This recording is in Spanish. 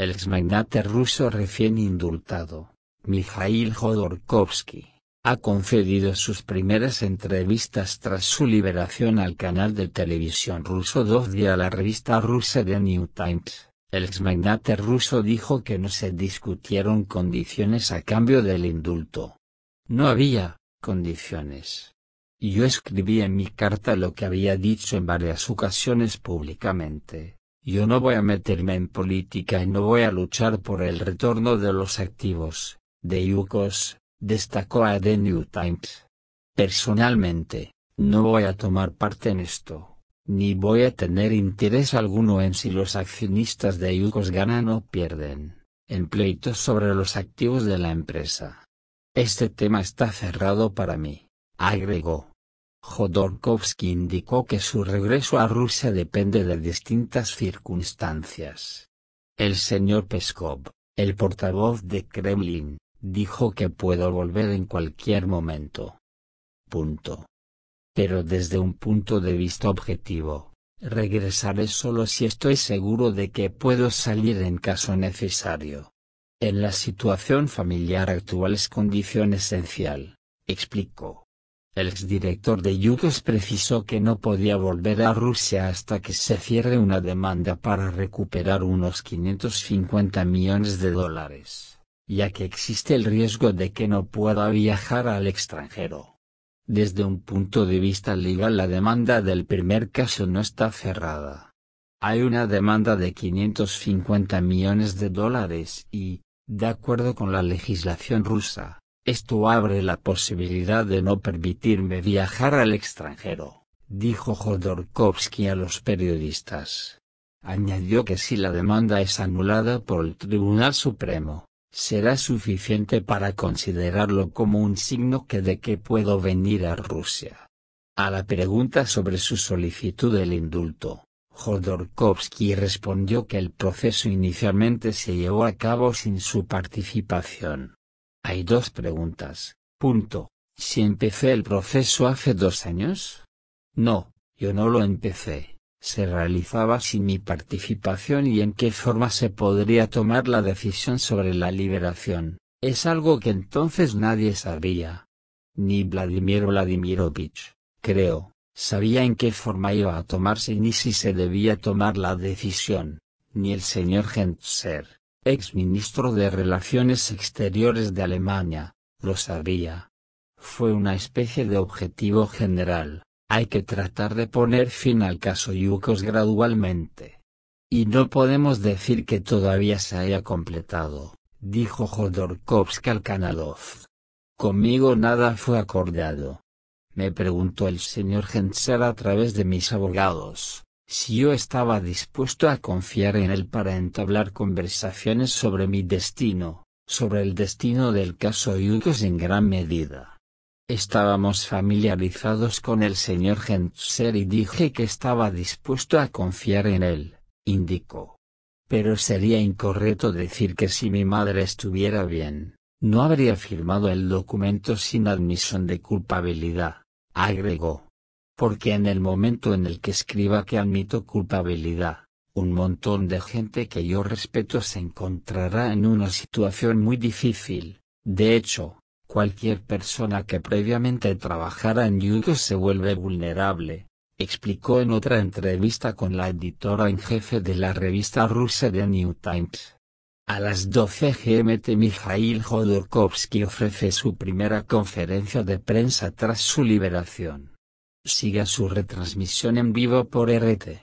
el exmagnate ruso recién indultado, Mikhail Jodorkovsky, ha concedido sus primeras entrevistas tras su liberación al canal de televisión ruso 2 y a la revista rusa The New Times. El exmagnate ruso dijo que no se discutieron condiciones a cambio del indulto. No había condiciones. Yo escribí en mi carta lo que había dicho en varias ocasiones públicamente. Yo no voy a meterme en política y no voy a luchar por el retorno de los activos, de Yukos, destacó a The New Times. Personalmente, no voy a tomar parte en esto, ni voy a tener interés alguno en si los accionistas de Yukos ganan o pierden, en pleitos sobre los activos de la empresa. Este tema está cerrado para mí, agregó. Jodorkovsky indicó que su regreso a Rusia depende de distintas circunstancias. El señor Peskov, el portavoz de Kremlin, dijo que puedo volver en cualquier momento. Pero desde un punto de vista objetivo, regresaré solo si estoy seguro de que puedo salir en caso necesario. En la situación familiar actual es condición esencial, explicó. El exdirector de Yukos precisó que no podía volver a Rusia hasta que se cierre una demanda para recuperar unos 550 millones de dólares, ya que existe el riesgo de que no pueda viajar al extranjero. Desde un punto de vista legal la demanda del primer caso no está cerrada. Hay una demanda de 550 millones de dólares y, de acuerdo con la legislación rusa, esto abre la posibilidad de no permitirme viajar al extranjero, dijo Jodorkovsky a los periodistas. Añadió que si la demanda es anulada por el Tribunal Supremo, será suficiente para considerarlo como un signo que de que puedo venir a Rusia. A la pregunta sobre su solicitud del indulto, Jodorkovsky respondió que el proceso inicialmente se llevó a cabo sin su participación. Hay dos preguntas. Punto. ¿Si empecé el proceso hace dos años? No, yo no lo empecé. Se realizaba sin mi participación y en qué forma se podría tomar la decisión sobre la liberación. Es algo que entonces nadie sabía. Ni Vladimir Vladimirovich, creo, sabía en qué forma iba a tomarse ni si se debía tomar la decisión, ni el señor Gentzer ex ministro de Relaciones Exteriores de Alemania, lo sabía. Fue una especie de objetivo general, hay que tratar de poner fin al caso Yukos gradualmente. Y no podemos decir que todavía se haya completado, dijo jodorkovsky kanadov Conmigo nada fue acordado. Me preguntó el señor Gensler a través de mis abogados si yo estaba dispuesto a confiar en él para entablar conversaciones sobre mi destino, sobre el destino del caso Hughes en gran medida. Estábamos familiarizados con el señor Gentzer y dije que estaba dispuesto a confiar en él, indicó. Pero sería incorrecto decir que si mi madre estuviera bien, no habría firmado el documento sin admisión de culpabilidad, agregó porque en el momento en el que escriba que admito culpabilidad, un montón de gente que yo respeto se encontrará en una situación muy difícil. De hecho, cualquier persona que previamente trabajara en Yugo se vuelve vulnerable, explicó en otra entrevista con la editora en jefe de la revista rusa The New Times. A las 12 GMT Mikhail Jodorkovsky ofrece su primera conferencia de prensa tras su liberación. Siga su retransmisión en vivo por Rt.